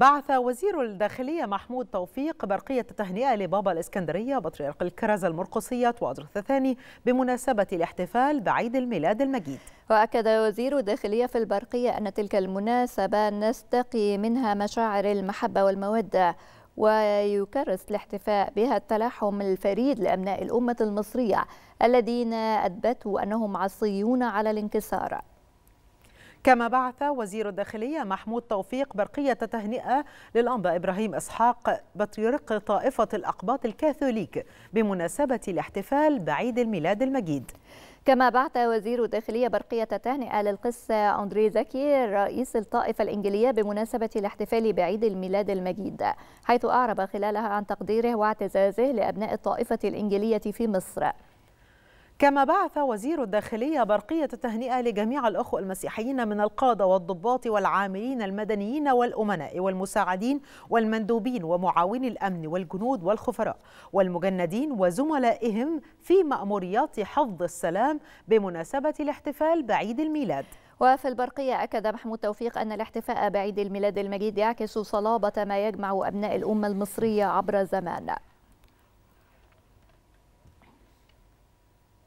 بعث وزير الداخلية محمود توفيق برقية تهنئة لبابا الإسكندرية بطريرك الكرز المرقصية وأدرث الثاني بمناسبة الاحتفال بعيد الميلاد المجيد وأكد وزير الداخلية في البرقية أن تلك المناسبة نستقي منها مشاعر المحبة والمودة ويكرس الاحتفاء بها التلاحم الفريد لأبناء الأمة المصرية الذين أثبتوا أنهم عصيون على الانكسار كما بعث وزير الداخلية محمود توفيق برقية تهنئة للأنبا إبراهيم إسحاق بطريرق طائفة الأقباط الكاثوليك بمناسبة الاحتفال بعيد الميلاد المجيد كما بعث وزير الداخلية برقية تهنئة للقس أندري زكي رئيس الطائفة الإنجليزية بمناسبة الاحتفال بعيد الميلاد المجيد حيث أعرب خلالها عن تقديره واعتزازه لأبناء الطائفة الإنجليزية في مصر كما بعث وزير الداخلية برقية التهنئة لجميع الأخوة المسيحيين من القادة والضباط والعاملين المدنيين والأمناء والمساعدين والمندوبين ومعاوني الأمن والجنود والخفراء والمجندين وزملائهم في مأموريات حفظ السلام بمناسبة الاحتفال بعيد الميلاد وفي البرقية أكد محمود توفيق أن الاحتفاء بعيد الميلاد المجيد يعكس صلابة ما يجمع أبناء الأمة المصرية عبر الزمان